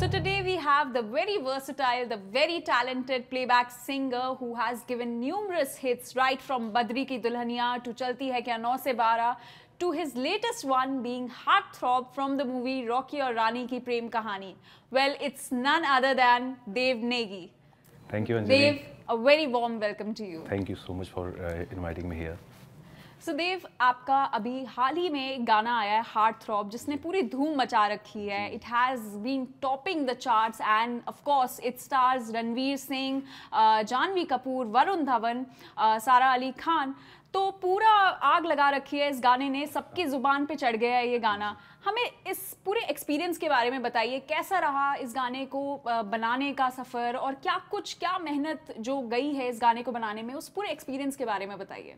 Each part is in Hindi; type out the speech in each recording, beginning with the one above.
So today we have the very versatile, the very talented playback singer who has given numerous hits right from Badri Ki Dulhaniya to Chalti Hai Kya 9 Se 12 to his latest one being Heartthrob from the movie Rocky or Rani Ki Prem Kahani. Well, it's none other than Dev Negi. Thank you, Anjali. Dev, a very warm welcome to you. Thank you so much for uh, inviting me here. Sudev आपका अभी हाल ही में गाना आया है हार्ट थ्रॉप जिसने पूरी धूम मचा रखी है it has been topping the charts and of course it stars Ranveer Singh Janhvi Kapoor Varun Dhawan Sara Ali Khan तो पूरा आग लगा रखी है इस गाने ने सबकी ज़ुबान पे चढ़ गया है ये गाना हमें इस पूरे एक्सपीरियंस के बारे में बताइए कैसा रहा इस गाने को uh, बनाने का सफ़र और क्या कुछ क्या मेहनत जो गई है इस गाने को बनाने में उस पूरे एक्सपीरियंस के बारे में बताइए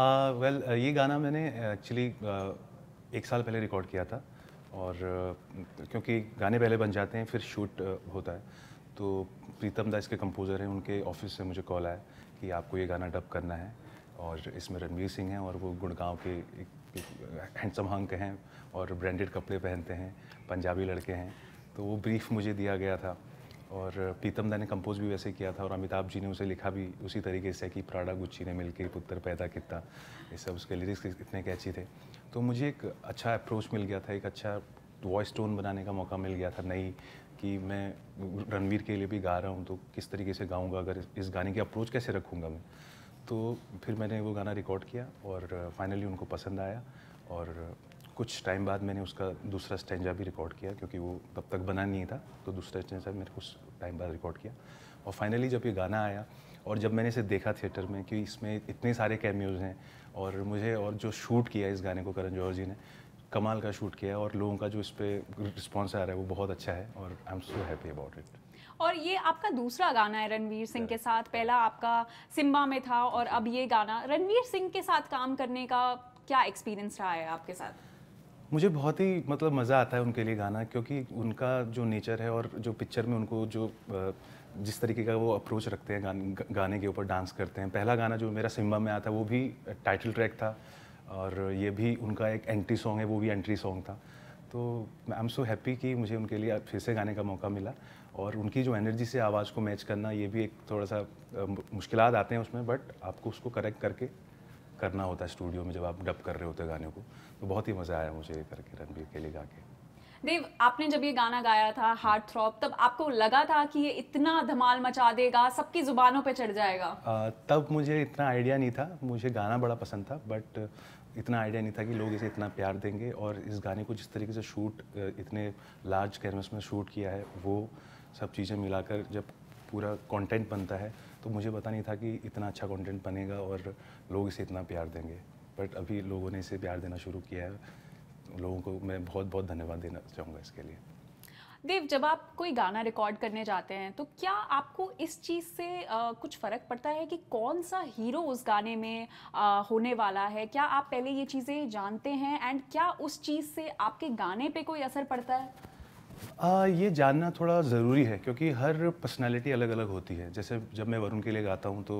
वेल ये गाना मैंने एक्चुअली एक साल पहले रिकॉर्ड किया था और क्योंकि गाने पहले बन जाते हैं फिर शूट होता है तो प्रीतम दास के कंपोज़र हैं उनके ऑफिस से मुझे कॉल आया कि आपको ये गाना डब करना है और इसमें रणवीर सिंह हैं और वो गुड़गांव के एक हैंडसम हंक हैं और ब्रांडेड कपड़े पहनते हैं पंजाबी लड़के हैं तो वो ब्रीफ मुझे दिया गया था और प्रीतम दा ने कंपोज भी वैसे किया था और अमिताभ जी ने उसे लिखा भी उसी तरीके से कि प्राड़ा गुच्ची ने मिलके पुत्र पैदा किता ये सब उसके लिरिक्स इतने कैची थे तो मुझे एक अच्छा अप्रोच मिल गया था एक अच्छा वॉइस टोन बनाने का मौका मिल गया था नई कि मैं रणवीर के लिए भी गा रहा हूँ तो किस तरीके से गाऊँगा अगर इस गाने की अप्रोच कैसे रखूँगा मैं तो फिर मैंने वो गाना रिकॉर्ड किया और फाइनली उनको पसंद आया और कुछ टाइम बाद मैंने उसका दूसरा स्टेंजा भी रिकॉर्ड किया क्योंकि वो तब तक बना नहीं था तो दूसरा स्टेंजा मैंने कुछ टाइम बाद रिकॉर्ड किया और फाइनली जब ये गाना आया और जब मैंने इसे देखा थिएटर में कि इसमें इतने सारे कैम्यूज़ हैं और मुझे और जो शूट किया इस गाने को करण जौहर जी ने कमाल का शूट किया और लोगों का जो इस पर रिस्पॉन्स आ रहा है वो बहुत अच्छा है और I am so happy about it और ये आपका दूसरा गाना है रणवीर सिंह के साथ पहला आपका सिम्बा में था और अब ये गाना रणवीर सिंह के साथ काम करने का क्या एक्सपीरियंस रहा है आपके साथ मुझे बहुत ही मतलब मज़ा आता है उनके लिए गाना क्योंकि उनका जो नेचर है और जो पिक्चर में उनको जो जिस तरीके का वो अप्रोच रखते हैं गाने गाने के ऊपर डांस करते हैं पहला गाना जो मेरा सिम्बा में आता है वो भी टाइटल ट्रैक था और ये भी उनका एक एंट्री सॉन्ग है वो भी एंट्री सॉन्ग था तो आई एम सो हैप्पी कि मुझे उनके लिए फिर से गाने का मौका मिला और उनकी जो एनर्जी से आवाज़ को मैच करना ये भी एक थोड़ा सा मुश्किल आते हैं उसमें बट आपको उसको करेक्ट करके करना होता है स्टूडियो में जब आप डब कर रहे होते गाने को तो बहुत ही मज़ा आया मुझे ये करके रणबीर के लिए गा के देव आपने जब ये गाना गाया था हार्ट थ्रॉप तब आपको लगा था कि ये इतना धमाल मचा देगा सबकी ज़ुबानों पे चढ़ जाएगा आ, तब मुझे इतना आइडिया नहीं था मुझे गाना बड़ा पसंद था बट इतना आइडिया नहीं था कि लोग इसे इतना प्यार देंगे और इस गाने को जिस तरीके से शूट इतने लार्ज कैनवस में शूट किया है वो सब चीज़ें मिलाकर जब पूरा कंटेंट बनता है तो मुझे पता नहीं था कि इतना अच्छा कंटेंट बनेगा और लोग इसे इतना प्यार देंगे बट अभी लोगों ने इसे प्यार देना शुरू किया है लोगों को मैं बहुत बहुत धन्यवाद देना चाहूँगा इसके लिए देव जब आप कोई गाना रिकॉर्ड करने जाते हैं तो क्या आपको इस चीज़ से आ, कुछ फ़र्क पड़ता है कि कौन सा हीरो उस गाने में आ, होने वाला है क्या आप पहले ये चीज़ें जानते हैं एंड क्या उस चीज़ से आपके गाने पे कोई असर पड़ता है आ, ये जानना थोड़ा ज़रूरी है क्योंकि हर पर्सनालिटी अलग अलग होती है जैसे जब मैं वरुण के लिए गाता हूँ तो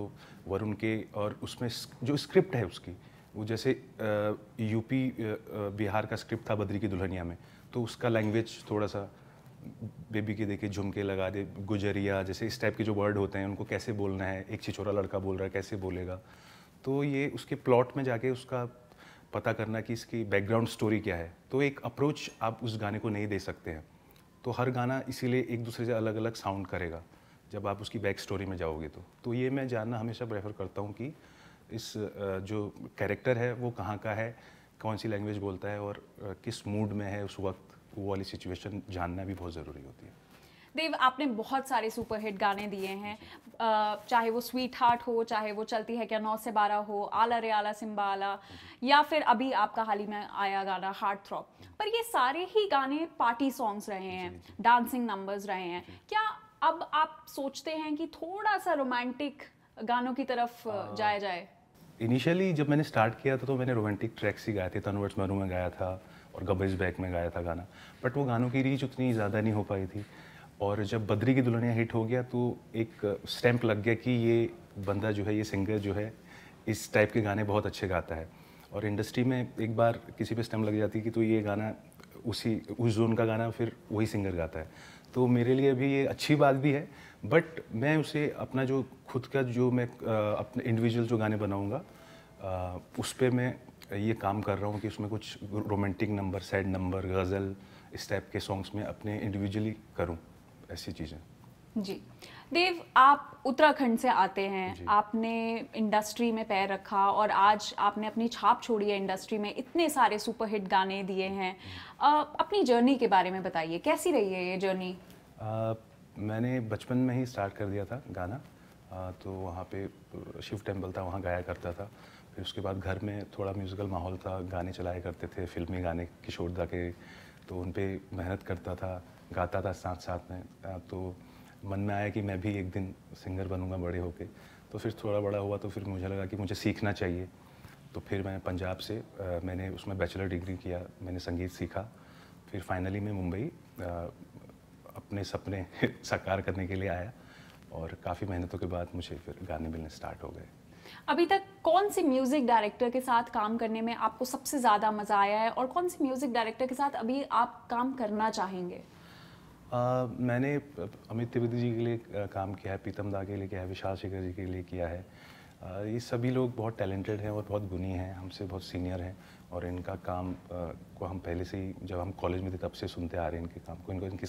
वरुण के और उसमें जो स्क्रिप्ट है उसकी वो जैसे यूपी बिहार का स्क्रिप्ट था बद्री की दुल्हनिया में तो उसका लैंग्वेज थोड़ा सा बेबी के देखे झुमके लगा दे गुजरिया जैसे इस टाइप के जो वर्ड होते हैं उनको कैसे बोलना है एक छिछोरा लड़का बोल रहा है कैसे बोलेगा तो ये उसके प्लॉट में जाके उसका पता करना कि इसकी बैकग्राउंड स्टोरी क्या है तो एक अप्रोच आप उस गाने को नहीं दे सकते हैं तो हर गाना इसीलिए एक दूसरे से अलग अलग साउंड करेगा जब आप उसकी बैक स्टोरी में जाओगे तो तो ये मैं जानना हमेशा प्रेफर करता हूँ कि इस जो कैरेक्टर है वो कहाँ का है कौन सी लैंग्वेज बोलता है और किस मूड में है उस वक्त वो वाली सिचुएशन जानना भी बहुत ज़रूरी होती है देव आपने बहुत सारे सुपरहिट गाने दिए हैं चाहे वो स्वीट हार्ट हो चाहे वो चलती है क्या नौ से बारह हो आला रे आला सिम्बा आला या फिर अभी आपका हाल ही में आया गाना हार्ट थ्रॉप पर ये सारे ही गाने पार्टी सॉन्ग्स रहे हैं डांसिंग नंबर्स रहे हैं क्या अब आप सोचते हैं कि थोड़ा सा रोमांटिक गानों की तरफ हाँ। जाया जाए इनिशियली जब मैंने स्टार्ट किया था तो मैंने रोमांटिक ट्रैक्स ही गाए थे तनवर्ट्स मरू में गाया था और गबज बैक में गाया था गाना बट वो गानों की रीच उतनी ज़्यादा नहीं हो पाई थी और जब बद्री की दुल्हनिया हिट हो गया तो एक स्टैम्प लग गया कि ये बंदा जो है ये सिंगर जो है इस टाइप के गाने बहुत अच्छे गाता है और इंडस्ट्री में एक बार किसी पे स्टैम्प लग जाती है कि तो ये गाना उसी उस जोन का गाना फिर वही सिंगर गाता है तो मेरे लिए भी ये अच्छी बात भी है बट मैं उसे अपना जो खुद का जो मैं अपने इंडिविजुअल जो गाने बनाऊँगा उस पर मैं ये काम कर रहा हूँ कि उसमें कुछ romantic number sad number ghazal इस टाइप के सॉन्ग्स में अपने इंडिविजुअली करूँ ऐसी चीज़ें जी देव आप उत्तराखंड से आते हैं आपने इंडस्ट्री में पैर रखा और आज आपने अपनी छाप छोड़ी है इंडस्ट्री में इतने सारे सुपरहिट गाने दिए हैं अपनी जर्नी के बारे में बताइए कैसी रही है ये जर्नी आ, मैंने बचपन में ही स्टार्ट कर दिया था गाना आ, तो वहाँ पे शिव टेम्पल था वहाँ गाया करता था फिर उसके बाद घर में थोड़ा म्यूज़िकल माहौल था गाने चलाया करते थे फिल्मी गाने किशोरदा के तो उन पर मेहनत करता था गाता था साथ साथ में तो मन में आया कि मैं भी एक दिन सिंगर बनूंगा बड़े होके तो फिर थोड़ा बड़ा हुआ तो फिर मुझे लगा कि मुझे सीखना चाहिए तो फिर मैं पंजाब से आ, मैंने उसमें बैचलर डिग्री किया मैंने संगीत सीखा फिर फाइनली मैं मुंबई अपने सपने साकार करने के लिए आया और काफ़ी मेहनतों के बाद मुझे फिर गाने मिलने स्टार्ट हो गए अभी तक कौन से म्यूज़िक डायरेक्टर के साथ काम करने में आपको सबसे ज़्यादा मज़ा आया है और कौन से म्यूज़िक डायरेक्टर के साथ अभी आप काम करना चाहेंगे आ, मैंने अमित त्रिवेदी जी के लिए काम किया है पीतम दा के लिए किया है विशाल शेखर जी के लिए किया है आ, ये सभी लोग बहुत टैलेंटेड हैं और बहुत गुनी हैं हमसे बहुत सीनियर हैं और इनका काम आ, को हम पहले से ही जब हम कॉलेज में थे तब से सुनते आ रहे हैं इनके काम को इनको इनके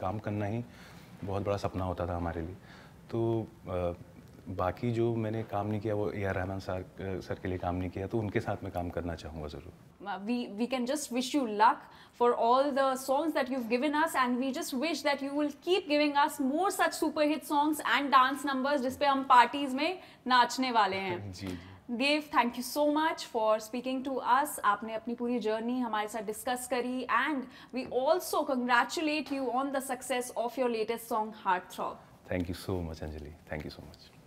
काम करना ही बहुत बड़ा सपना होता था हमारे लिए तो बाकी जो मैंने काम नहीं किया वो A R Rahman sir sir के लिए काम नहीं किया तो उनके साथ में काम करना चाहूँगा ज़रूर we we can just wish you luck for all the songs that you given us and we just wish that you will keep giving us more such super hit songs and dance numbers जिसपे हम पार्टीज में नाचने वाले हैं ji Dev thank you so much for speaking to us आपने अपनी पूरी जर्नी हमारे साथ डिस्कस करी and we also congratulate you on the success of your latest song heart throb thank you so much Anjali thank you so much